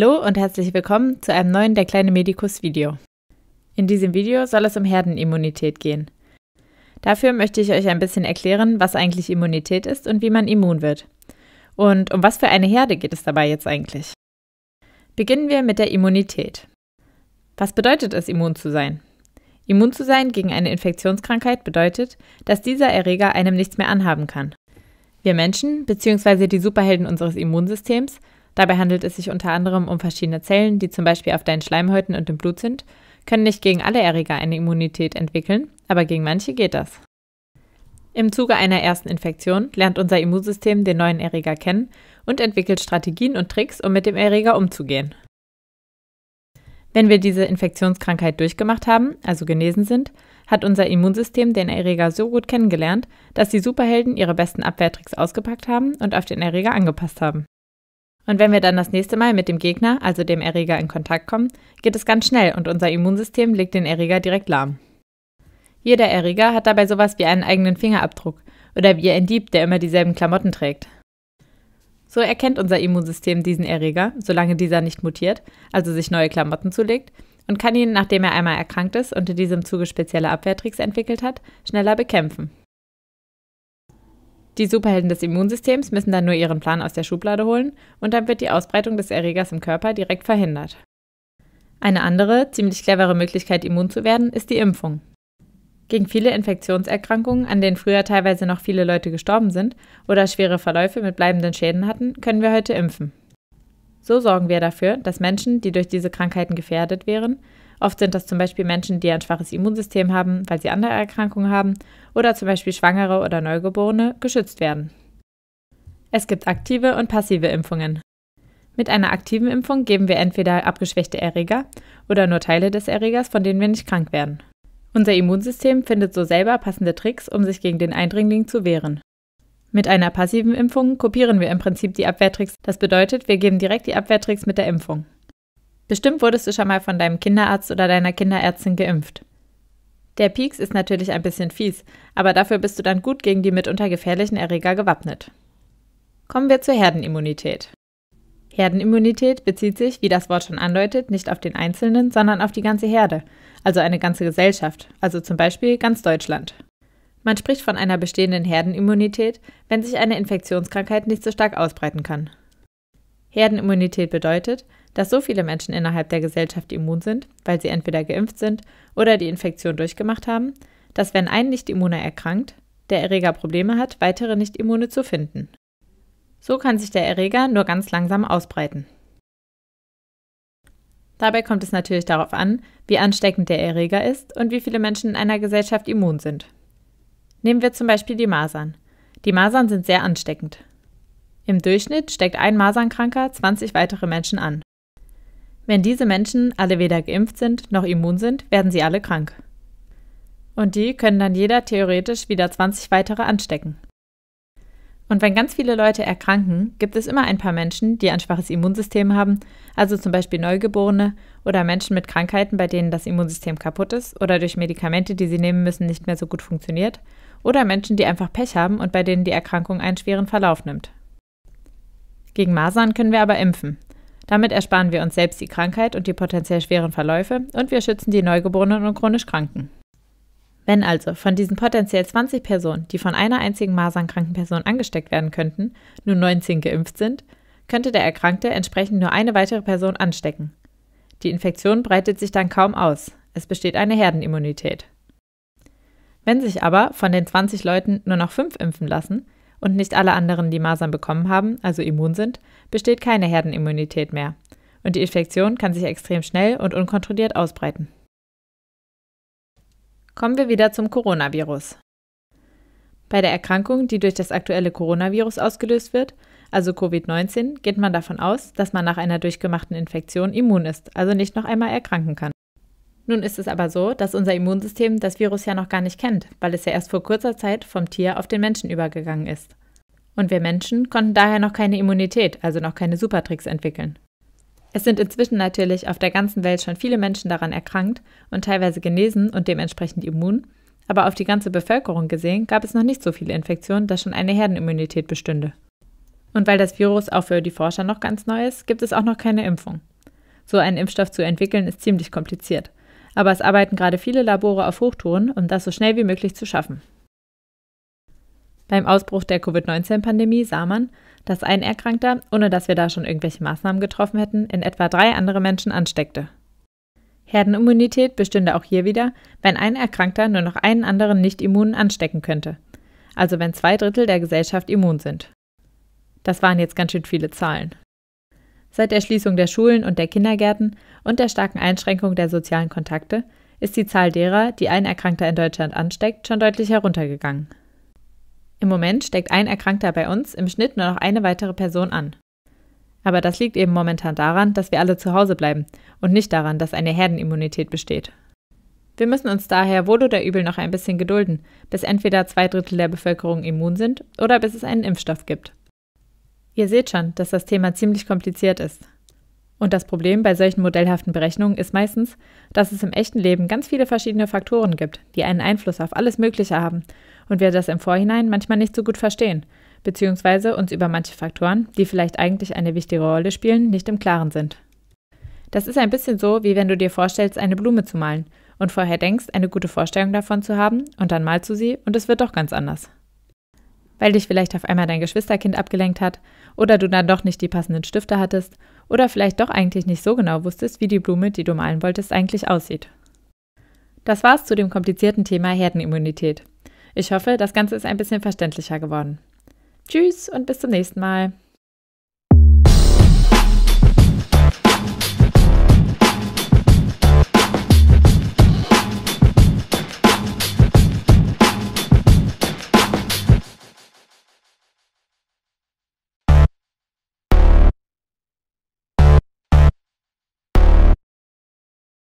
Hallo und herzlich willkommen zu einem neuen Der kleine Medikus Video. In diesem Video soll es um Herdenimmunität gehen. Dafür möchte ich euch ein bisschen erklären, was eigentlich Immunität ist und wie man immun wird. Und um was für eine Herde geht es dabei jetzt eigentlich? Beginnen wir mit der Immunität. Was bedeutet es, immun zu sein? Immun zu sein gegen eine Infektionskrankheit bedeutet, dass dieser Erreger einem nichts mehr anhaben kann. Wir Menschen bzw. die Superhelden unseres Immunsystems Dabei handelt es sich unter anderem um verschiedene Zellen, die zum Beispiel auf deinen Schleimhäuten und im Blut sind, können nicht gegen alle Erreger eine Immunität entwickeln, aber gegen manche geht das. Im Zuge einer ersten Infektion lernt unser Immunsystem den neuen Erreger kennen und entwickelt Strategien und Tricks, um mit dem Erreger umzugehen. Wenn wir diese Infektionskrankheit durchgemacht haben, also genesen sind, hat unser Immunsystem den Erreger so gut kennengelernt, dass die Superhelden ihre besten Abwehrtricks ausgepackt haben und auf den Erreger angepasst haben. Und wenn wir dann das nächste Mal mit dem Gegner, also dem Erreger, in Kontakt kommen, geht es ganz schnell und unser Immunsystem legt den Erreger direkt lahm. Jeder Erreger hat dabei sowas wie einen eigenen Fingerabdruck oder wie ein Dieb, der immer dieselben Klamotten trägt. So erkennt unser Immunsystem diesen Erreger, solange dieser nicht mutiert, also sich neue Klamotten zulegt, und kann ihn, nachdem er einmal erkrankt ist und in diesem Zuge spezielle Abwehrtricks entwickelt hat, schneller bekämpfen. Die Superhelden des Immunsystems müssen dann nur ihren Plan aus der Schublade holen und dann wird die Ausbreitung des Erregers im Körper direkt verhindert. Eine andere, ziemlich clevere Möglichkeit, immun zu werden, ist die Impfung. Gegen viele Infektionserkrankungen, an denen früher teilweise noch viele Leute gestorben sind oder schwere Verläufe mit bleibenden Schäden hatten, können wir heute impfen. So sorgen wir dafür, dass Menschen, die durch diese Krankheiten gefährdet wären, Oft sind das zum Beispiel Menschen, die ein schwaches Immunsystem haben, weil sie andere Erkrankungen haben oder zum Beispiel Schwangere oder Neugeborene geschützt werden. Es gibt aktive und passive Impfungen. Mit einer aktiven Impfung geben wir entweder abgeschwächte Erreger oder nur Teile des Erregers, von denen wir nicht krank werden. Unser Immunsystem findet so selber passende Tricks, um sich gegen den Eindringling zu wehren. Mit einer passiven Impfung kopieren wir im Prinzip die Abwehrtricks. Das bedeutet, wir geben direkt die Abwehrtricks mit der Impfung. Bestimmt wurdest du schon mal von deinem Kinderarzt oder deiner Kinderärztin geimpft. Der Pieks ist natürlich ein bisschen fies, aber dafür bist du dann gut gegen die mitunter gefährlichen Erreger gewappnet. Kommen wir zur Herdenimmunität. Herdenimmunität bezieht sich, wie das Wort schon andeutet, nicht auf den Einzelnen, sondern auf die ganze Herde, also eine ganze Gesellschaft, also zum Beispiel ganz Deutschland. Man spricht von einer bestehenden Herdenimmunität, wenn sich eine Infektionskrankheit nicht so stark ausbreiten kann. Herdenimmunität bedeutet, dass so viele Menschen innerhalb der Gesellschaft immun sind, weil sie entweder geimpft sind oder die Infektion durchgemacht haben, dass wenn ein nicht erkrankt, der Erreger Probleme hat, weitere Nichtimmune zu finden. So kann sich der Erreger nur ganz langsam ausbreiten. Dabei kommt es natürlich darauf an, wie ansteckend der Erreger ist und wie viele Menschen in einer Gesellschaft immun sind. Nehmen wir zum Beispiel die Masern. Die Masern sind sehr ansteckend. Im Durchschnitt steckt ein Masernkranker 20 weitere Menschen an. Wenn diese Menschen alle weder geimpft sind noch immun sind, werden sie alle krank. Und die können dann jeder theoretisch wieder 20 weitere anstecken. Und wenn ganz viele Leute erkranken, gibt es immer ein paar Menschen, die ein schwaches Immunsystem haben, also zum Beispiel Neugeborene oder Menschen mit Krankheiten, bei denen das Immunsystem kaputt ist oder durch Medikamente, die sie nehmen müssen, nicht mehr so gut funktioniert, oder Menschen, die einfach Pech haben und bei denen die Erkrankung einen schweren Verlauf nimmt. Gegen Masern können wir aber impfen. Damit ersparen wir uns selbst die Krankheit und die potenziell schweren Verläufe und wir schützen die Neugeborenen und chronisch Kranken. Wenn also von diesen potenziell 20 Personen, die von einer einzigen masernkranken Person angesteckt werden könnten, nur 19 geimpft sind, könnte der Erkrankte entsprechend nur eine weitere Person anstecken. Die Infektion breitet sich dann kaum aus. Es besteht eine Herdenimmunität. Wenn sich aber von den 20 Leuten nur noch 5 impfen lassen, und nicht alle anderen, die Masern bekommen haben, also immun sind, besteht keine Herdenimmunität mehr. Und die Infektion kann sich extrem schnell und unkontrolliert ausbreiten. Kommen wir wieder zum Coronavirus. Bei der Erkrankung, die durch das aktuelle Coronavirus ausgelöst wird, also Covid-19, geht man davon aus, dass man nach einer durchgemachten Infektion immun ist, also nicht noch einmal erkranken kann. Nun ist es aber so, dass unser Immunsystem das Virus ja noch gar nicht kennt, weil es ja erst vor kurzer Zeit vom Tier auf den Menschen übergegangen ist. Und wir Menschen konnten daher noch keine Immunität, also noch keine Supertricks entwickeln. Es sind inzwischen natürlich auf der ganzen Welt schon viele Menschen daran erkrankt und teilweise genesen und dementsprechend immun, aber auf die ganze Bevölkerung gesehen gab es noch nicht so viele Infektionen, dass schon eine Herdenimmunität bestünde. Und weil das Virus auch für die Forscher noch ganz neu ist, gibt es auch noch keine Impfung. So einen Impfstoff zu entwickeln ist ziemlich kompliziert aber es arbeiten gerade viele Labore auf Hochtouren, um das so schnell wie möglich zu schaffen. Beim Ausbruch der Covid-19-Pandemie sah man, dass ein Erkrankter, ohne dass wir da schon irgendwelche Maßnahmen getroffen hätten, in etwa drei andere Menschen ansteckte. Herdenimmunität bestünde auch hier wieder, wenn ein Erkrankter nur noch einen anderen Nicht-Immunen anstecken könnte. Also wenn zwei Drittel der Gesellschaft immun sind. Das waren jetzt ganz schön viele Zahlen. Seit der Schließung der Schulen und der Kindergärten und der starken Einschränkung der sozialen Kontakte ist die Zahl derer, die ein Erkrankter in Deutschland ansteckt, schon deutlich heruntergegangen. Im Moment steckt ein Erkrankter bei uns im Schnitt nur noch eine weitere Person an. Aber das liegt eben momentan daran, dass wir alle zu Hause bleiben und nicht daran, dass eine Herdenimmunität besteht. Wir müssen uns daher wohl oder übel noch ein bisschen gedulden, bis entweder zwei Drittel der Bevölkerung immun sind oder bis es einen Impfstoff gibt. Ihr seht schon, dass das Thema ziemlich kompliziert ist. Und das Problem bei solchen modellhaften Berechnungen ist meistens, dass es im echten Leben ganz viele verschiedene Faktoren gibt, die einen Einfluss auf alles Mögliche haben und wir das im Vorhinein manchmal nicht so gut verstehen, beziehungsweise uns über manche Faktoren, die vielleicht eigentlich eine wichtige Rolle spielen, nicht im Klaren sind. Das ist ein bisschen so, wie wenn du dir vorstellst, eine Blume zu malen und vorher denkst, eine gute Vorstellung davon zu haben und dann malst du sie und es wird doch ganz anders weil dich vielleicht auf einmal dein Geschwisterkind abgelenkt hat oder du dann doch nicht die passenden Stifte hattest oder vielleicht doch eigentlich nicht so genau wusstest, wie die Blume, die du malen wolltest, eigentlich aussieht. Das war's zu dem komplizierten Thema Herdenimmunität. Ich hoffe, das Ganze ist ein bisschen verständlicher geworden. Tschüss und bis zum nächsten Mal.